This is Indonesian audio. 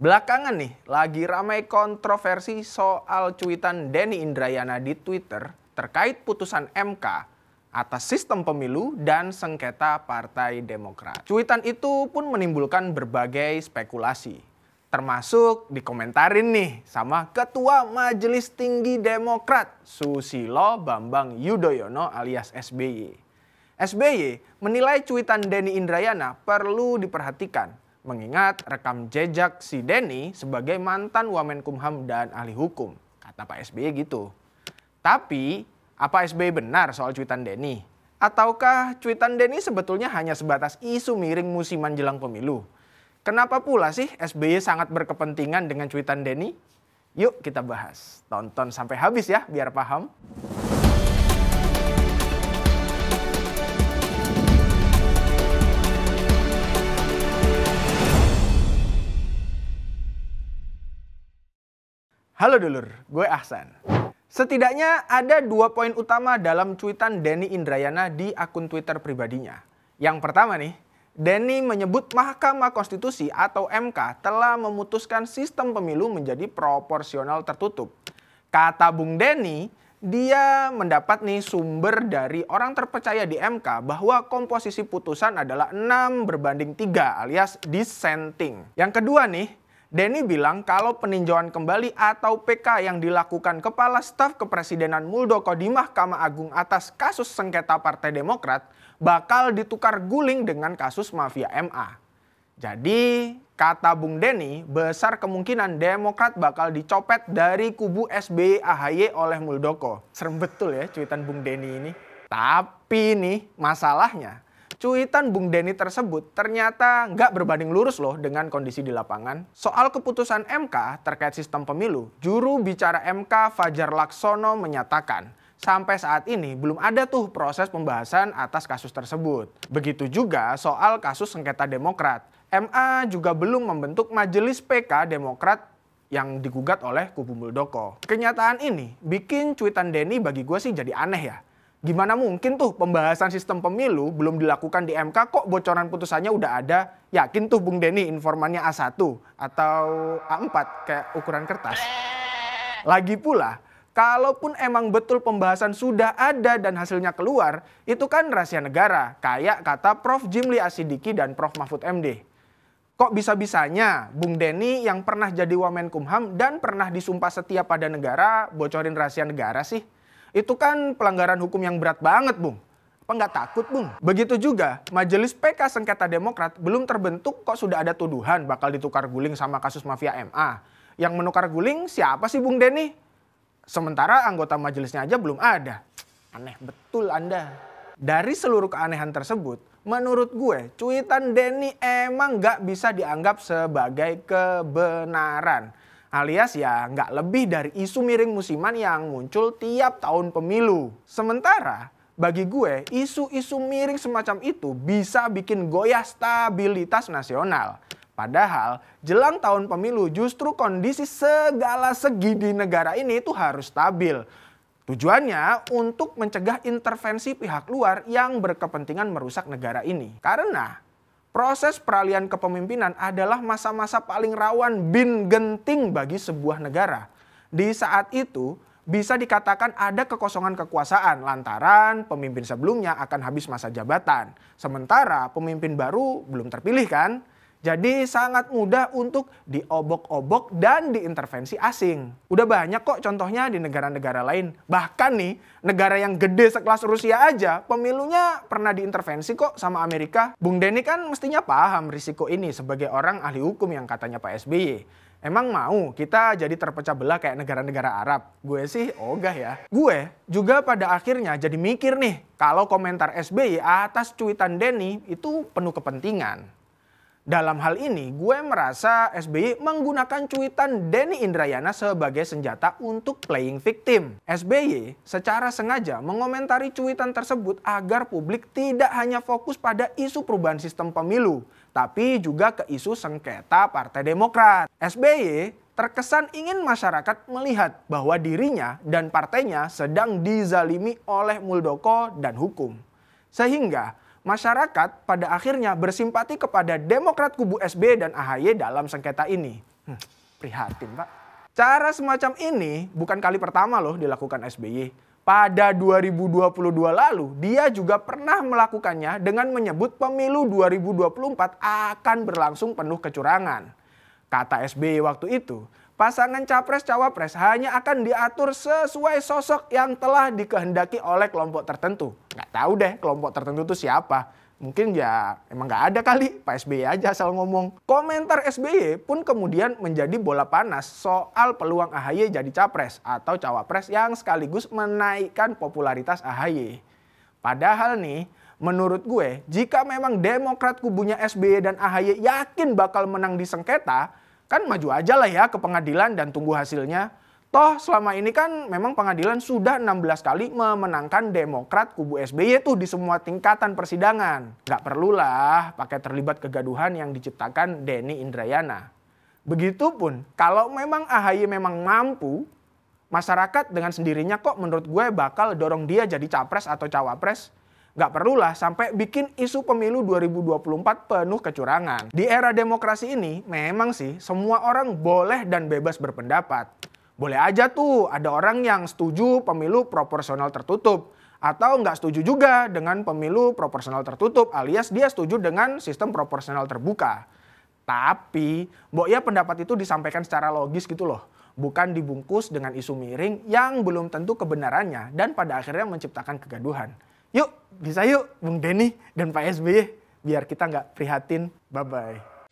Belakangan nih, lagi ramai kontroversi soal cuitan Denny Indrayana di Twitter terkait putusan MK atas sistem pemilu dan sengketa Partai Demokrat. Cuitan itu pun menimbulkan berbagai spekulasi, termasuk dikomentarin nih sama Ketua Majelis Tinggi Demokrat Susilo Bambang Yudhoyono alias SBY. SBY menilai cuitan Denny Indrayana perlu diperhatikan Mengingat rekam jejak si Denny sebagai mantan Wamenkumham dan ahli hukum. Kata Pak SBY e gitu. Tapi apa SBY e benar soal cuitan Denny? Ataukah cuitan Denny sebetulnya hanya sebatas isu miring musiman jelang pemilu? Kenapa pula sih SBY e sangat berkepentingan dengan cuitan Denny? Yuk kita bahas. Tonton sampai habis ya biar paham. Halo dulur, gue Ahsan. Setidaknya ada dua poin utama dalam cuitan Denny Indrayana di akun Twitter pribadinya. Yang pertama nih, Denny menyebut Mahkamah Konstitusi atau MK telah memutuskan sistem pemilu menjadi proporsional tertutup. Kata Bung Denny, dia mendapat nih sumber dari orang terpercaya di MK bahwa komposisi putusan adalah 6 berbanding 3 alias dissenting. Yang kedua nih, Denny bilang kalau peninjauan kembali atau PK yang dilakukan Kepala Staf Kepresidenan Muldoko di Mahkamah Agung atas kasus sengketa Partai Demokrat bakal ditukar guling dengan kasus mafia MA. Jadi, kata Bung Denny, besar kemungkinan Demokrat bakal dicopet dari kubu SBY AHY oleh Muldoko. Serem betul ya cuitan Bung Denny ini. Tapi nih, masalahnya Cuitan Bung Denny tersebut ternyata nggak berbanding lurus loh dengan kondisi di lapangan. Soal keputusan MK terkait sistem pemilu, juru bicara MK Fajar Laksono menyatakan, sampai saat ini belum ada tuh proses pembahasan atas kasus tersebut. Begitu juga soal kasus sengketa Demokrat. MA juga belum membentuk majelis PK Demokrat yang digugat oleh kubu Muldoko. Kenyataan ini bikin cuitan Denny bagi gue sih jadi aneh ya. Gimana mungkin tuh pembahasan sistem pemilu belum dilakukan di MK kok bocoran putusannya udah ada? Yakin tuh Bung Denny informannya A1 atau A4 kayak ukuran kertas? Lagi pula, kalaupun emang betul pembahasan sudah ada dan hasilnya keluar, itu kan rahasia negara, kayak kata Prof. Jimli Asidiki dan Prof. Mahfud MD. Kok bisa-bisanya Bung Denny yang pernah jadi Wamen Kumham dan pernah disumpah setia pada negara bocorin rahasia negara sih? Itu kan pelanggaran hukum yang berat banget, Bung. Apa nggak takut, Bung? Begitu juga, Majelis PK Sengketa Demokrat belum terbentuk kok sudah ada tuduhan bakal ditukar guling sama kasus mafia MA. Yang menukar guling siapa sih, Bung Denny? Sementara anggota majelisnya aja belum ada. Aneh betul Anda. Dari seluruh keanehan tersebut, menurut gue, cuitan Denny emang nggak bisa dianggap sebagai kebenaran alias ya nggak lebih dari isu miring musiman yang muncul tiap tahun pemilu. Sementara bagi gue isu-isu miring semacam itu bisa bikin goyah stabilitas nasional. Padahal jelang tahun pemilu justru kondisi segala segi di negara ini itu harus stabil. Tujuannya untuk mencegah intervensi pihak luar yang berkepentingan merusak negara ini. Karena Proses peralihan kepemimpinan adalah masa-masa paling rawan bin genting bagi sebuah negara. Di saat itu, bisa dikatakan ada kekosongan kekuasaan lantaran pemimpin sebelumnya akan habis masa jabatan. Sementara pemimpin baru belum terpilih kan? Jadi sangat mudah untuk diobok-obok dan diintervensi asing. Udah banyak kok contohnya di negara-negara lain. Bahkan nih, negara yang gede sekelas Rusia aja, pemilunya pernah diintervensi kok sama Amerika. Bung Denny kan mestinya paham risiko ini sebagai orang ahli hukum yang katanya Pak SBY. Emang mau kita jadi terpecah belah kayak negara-negara Arab? Gue sih ogah ya. Gue juga pada akhirnya jadi mikir nih, kalau komentar SBY atas cuitan Denny itu penuh kepentingan. Dalam hal ini, gue merasa SBY menggunakan cuitan Denny Indrayana sebagai senjata untuk playing victim. SBY secara sengaja mengomentari cuitan tersebut agar publik tidak hanya fokus pada isu perubahan sistem pemilu, tapi juga ke isu sengketa Partai Demokrat. SBY terkesan ingin masyarakat melihat bahwa dirinya dan partainya sedang dizalimi oleh Muldoko dan hukum. Sehingga masyarakat pada akhirnya bersimpati kepada Demokrat kubu SB dan AHY dalam sengketa ini. Hmm, prihatin Pak. Cara semacam ini bukan kali pertama loh dilakukan SBY. Pada 2022 lalu, dia juga pernah melakukannya dengan menyebut pemilu 2024 akan berlangsung penuh kecurangan. Kata SBY waktu itu, pasangan capres-cawapres hanya akan diatur sesuai sosok yang telah dikehendaki oleh kelompok tertentu. Nggak tahu deh kelompok tertentu itu siapa. Mungkin ya emang nggak ada kali, Pak SBY aja asal ngomong. Komentar SBY pun kemudian menjadi bola panas soal peluang AHY jadi capres atau cawapres yang sekaligus menaikkan popularitas AHY. Padahal nih, menurut gue, jika memang Demokrat kubunya SBY dan AHY yakin bakal menang di sengketa, kan maju aja lah ya ke pengadilan dan tunggu hasilnya. Toh selama ini kan memang pengadilan sudah 16 kali memenangkan Demokrat kubu SBY tuh di semua tingkatan persidangan. Gak perlulah pakai terlibat kegaduhan yang diciptakan Denny Indrayana. Begitupun kalau memang AHY memang mampu, masyarakat dengan sendirinya kok menurut gue bakal dorong dia jadi capres atau cawapres Gak perlulah sampai bikin isu pemilu 2024 penuh kecurangan. Di era demokrasi ini, memang sih semua orang boleh dan bebas berpendapat. Boleh aja tuh ada orang yang setuju pemilu proporsional tertutup, atau nggak setuju juga dengan pemilu proporsional tertutup alias dia setuju dengan sistem proporsional terbuka. Tapi, mbok ya pendapat itu disampaikan secara logis gitu loh. Bukan dibungkus dengan isu miring yang belum tentu kebenarannya dan pada akhirnya menciptakan kegaduhan. Yuk, bisa yuk Bung Denny dan Pak SBY biar kita nggak prihatin. Bye-bye.